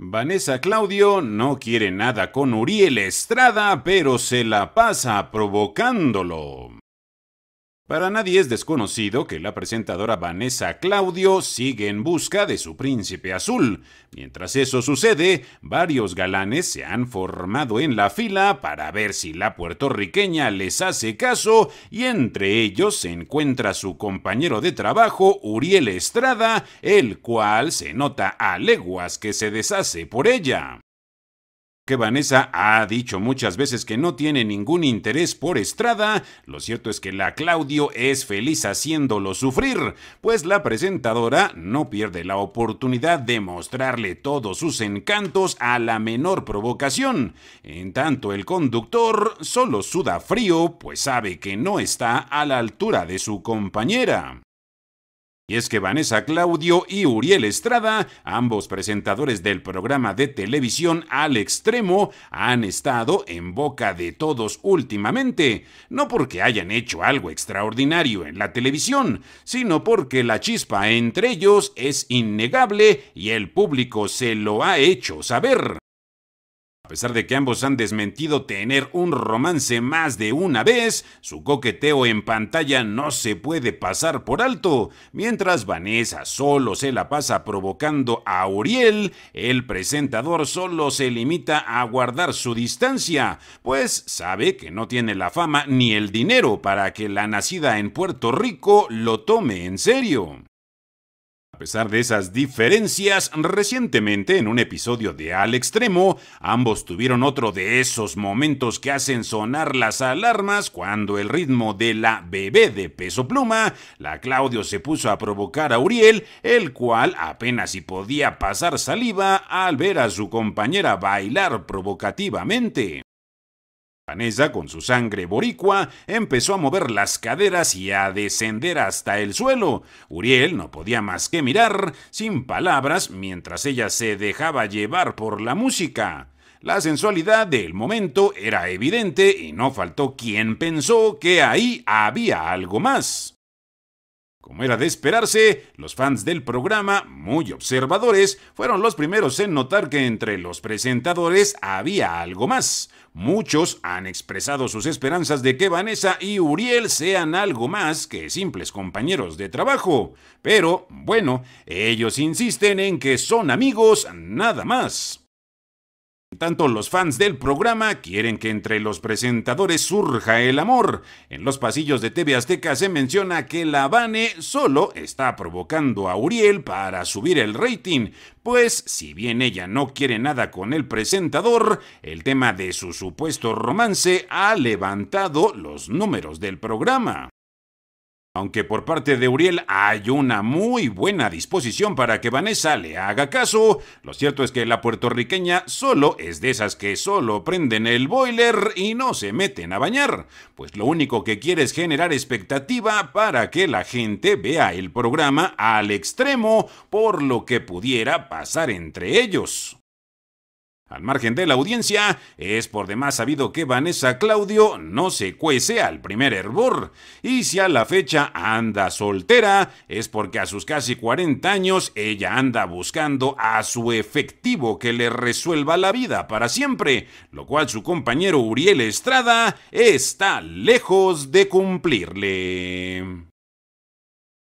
Vanessa Claudio no quiere nada con Uriel Estrada, pero se la pasa provocándolo. Para nadie es desconocido que la presentadora Vanessa Claudio sigue en busca de su príncipe azul. Mientras eso sucede, varios galanes se han formado en la fila para ver si la puertorriqueña les hace caso y entre ellos se encuentra su compañero de trabajo Uriel Estrada, el cual se nota a leguas que se deshace por ella que Vanessa ha dicho muchas veces que no tiene ningún interés por Estrada, lo cierto es que la Claudio es feliz haciéndolo sufrir, pues la presentadora no pierde la oportunidad de mostrarle todos sus encantos a la menor provocación. En tanto, el conductor solo suda frío, pues sabe que no está a la altura de su compañera. Y es que Vanessa Claudio y Uriel Estrada, ambos presentadores del programa de televisión Al Extremo, han estado en boca de todos últimamente, no porque hayan hecho algo extraordinario en la televisión, sino porque la chispa entre ellos es innegable y el público se lo ha hecho saber. A pesar de que ambos han desmentido tener un romance más de una vez, su coqueteo en pantalla no se puede pasar por alto. Mientras Vanessa solo se la pasa provocando a Uriel, el presentador solo se limita a guardar su distancia, pues sabe que no tiene la fama ni el dinero para que la nacida en Puerto Rico lo tome en serio. A pesar de esas diferencias, recientemente en un episodio de Al Extremo, ambos tuvieron otro de esos momentos que hacen sonar las alarmas cuando el ritmo de la bebé de peso pluma, la Claudio se puso a provocar a Uriel, el cual apenas si podía pasar saliva al ver a su compañera bailar provocativamente. Vanessa, con su sangre boricua, empezó a mover las caderas y a descender hasta el suelo. Uriel no podía más que mirar, sin palabras, mientras ella se dejaba llevar por la música. La sensualidad del momento era evidente y no faltó quien pensó que ahí había algo más. Como era de esperarse, los fans del programa, muy observadores, fueron los primeros en notar que entre los presentadores había algo más. Muchos han expresado sus esperanzas de que Vanessa y Uriel sean algo más que simples compañeros de trabajo. Pero, bueno, ellos insisten en que son amigos nada más. Tanto los fans del programa quieren que entre los presentadores surja el amor. En los pasillos de TV Azteca se menciona que la Vane solo está provocando a Uriel para subir el rating, pues si bien ella no quiere nada con el presentador, el tema de su supuesto romance ha levantado los números del programa. Aunque por parte de Uriel hay una muy buena disposición para que Vanessa le haga caso, lo cierto es que la puertorriqueña solo es de esas que solo prenden el boiler y no se meten a bañar, pues lo único que quiere es generar expectativa para que la gente vea el programa al extremo por lo que pudiera pasar entre ellos. Al margen de la audiencia, es por demás sabido que Vanessa Claudio no se cuece al primer hervor, y si a la fecha anda soltera, es porque a sus casi 40 años ella anda buscando a su efectivo que le resuelva la vida para siempre, lo cual su compañero Uriel Estrada está lejos de cumplirle.